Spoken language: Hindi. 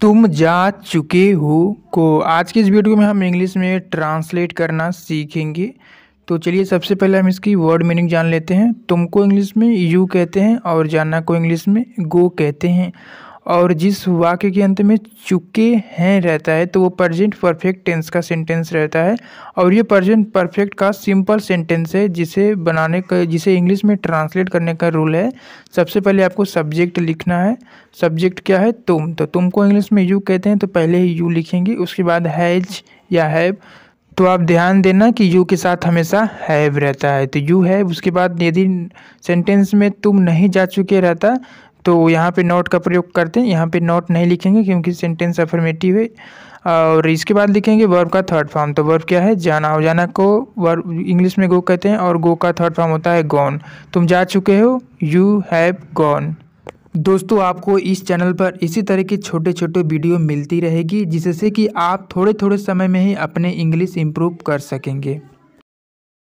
तुम जा चुके हो को आज के इस वीडियो में हम इंग्लिश में ट्रांसलेट करना सीखेंगे तो चलिए सबसे पहले हम इसकी वर्ड मीनिंग जान लेते हैं तुमको इंग्लिश में यू कहते हैं और जाना को इंग्लिश में गो कहते हैं और जिस वाक्य के अंत में चुके हैं रहता है तो वो प्रजेंट परफेक्ट टेंस का सेंटेंस रहता है और ये प्रजेंट परफेक्ट का सिंपल सेंटेंस है जिसे बनाने का जिसे इंग्लिश में ट्रांसलेट करने का रूल है सबसे पहले आपको सब्जेक्ट लिखना है सब्जेक्ट क्या है तुम तो तुमको इंग्लिश में यू कहते हैं तो पहले ही यू लिखेंगे उसके बाद हैज या हैव तो आप ध्यान देना कि यू के साथ हमेशा हैव रहता है तो यू हैव उसके बाद यदि सेंटेंस में तुम नहीं जा चुके रहता तो यहाँ पे नोट का प्रयोग करते हैं यहाँ पे नोट नहीं लिखेंगे क्योंकि सेंटेंस अफर्मेटिव है और इसके बाद लिखेंगे वर्ब का थर्ड फॉर्म तो वर्ब क्या है जाना हो जाना को वर्ब इंग्लिश में गो कहते हैं और गो का थर्ड फॉर्म होता है गॉन तुम जा चुके हो यू हैव गॉन दोस्तों आपको इस चैनल पर इसी तरह के छोटे छोटे वीडियो मिलती रहेगी जिससे कि आप थोड़े थोड़े समय में ही अपने इंग्लिश इम्प्रूव कर सकेंगे